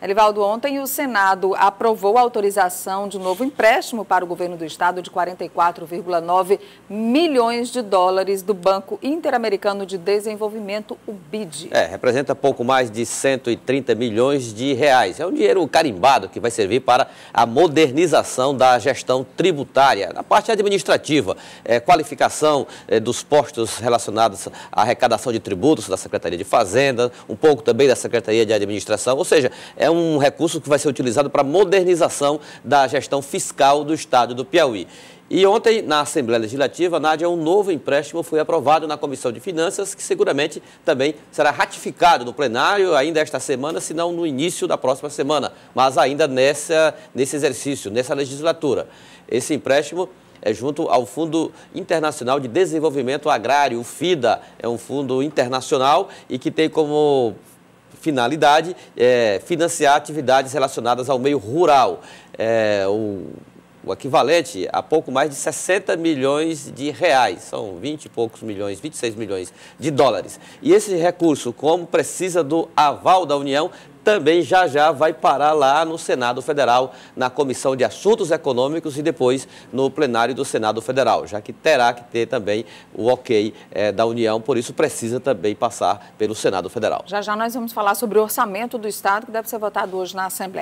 Elivaldo, ontem o Senado aprovou a autorização de um novo empréstimo para o governo do estado de 44,9 milhões de dólares do Banco Interamericano de Desenvolvimento, o BID. É, representa pouco mais de 130 milhões de reais. É um dinheiro carimbado que vai servir para a modernização da gestão tributária, na parte administrativa, é, qualificação é, dos postos relacionados à arrecadação de tributos da Secretaria de Fazenda, um pouco também da Secretaria de Administração, ou seja, é é um recurso que vai ser utilizado para a modernização da gestão fiscal do Estado do Piauí. E ontem, na Assembleia Legislativa, Nádia, um novo empréstimo foi aprovado na Comissão de Finanças, que seguramente também será ratificado no plenário ainda esta semana, se não no início da próxima semana, mas ainda nessa, nesse exercício, nessa legislatura. Esse empréstimo é junto ao Fundo Internacional de Desenvolvimento Agrário, o FIDA. É um fundo internacional e que tem como finalidade é, financiar atividades relacionadas ao meio rural. É, o o equivalente a pouco mais de 60 milhões de reais, são 20 e poucos milhões, 26 milhões de dólares. E esse recurso, como precisa do aval da União, também já já vai parar lá no Senado Federal, na Comissão de Assuntos Econômicos e depois no plenário do Senado Federal, já que terá que ter também o ok é, da União, por isso precisa também passar pelo Senado Federal. Já já nós vamos falar sobre o orçamento do Estado, que deve ser votado hoje na Assembleia.